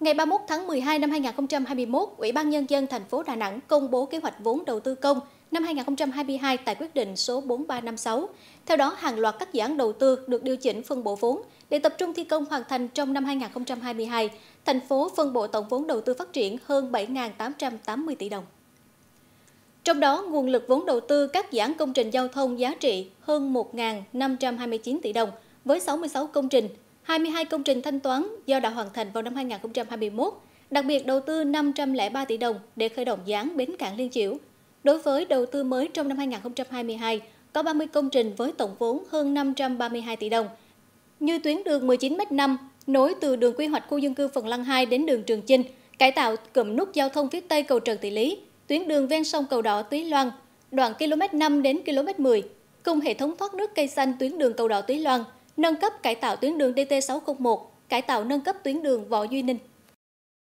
Ngày 31 tháng 12 năm 2021, Ủy ban Nhân dân thành phố Đà Nẵng công bố kế hoạch vốn đầu tư công năm 2022 tại quyết định số 4356. Theo đó, hàng loạt các dự án đầu tư được điều chỉnh phân bổ vốn để tập trung thi công hoàn thành trong năm 2022. Thành phố phân bổ tổng vốn đầu tư phát triển hơn 7.880 tỷ đồng. Trong đó, nguồn lực vốn đầu tư các dự án công trình giao thông giá trị hơn 1.529 tỷ đồng với 66 công trình 22 công trình thanh toán do đã hoàn thành vào năm 2021, đặc biệt đầu tư 503 tỷ đồng để khởi động dự bến cảng Liên Chiểu. Đối với đầu tư mới trong năm 2022, có 30 công trình với tổng vốn hơn 532 tỷ đồng, như tuyến đường 19m5 nối từ đường quy hoạch khu dân cư Phần Lăng 2 đến đường Trường Chinh, cải tạo cụm nút giao thông phía Tây cầu Trần tỷ Lý, tuyến đường ven sông Cầu Đỏ Túy Loan, đoạn km 5 đến km 10, cùng hệ thống thoát nước cây xanh tuyến đường Cầu Đỏ Túy Loan nâng cấp cải tạo tuyến đường DT601, cải tạo nâng cấp tuyến đường Võ Duy Ninh.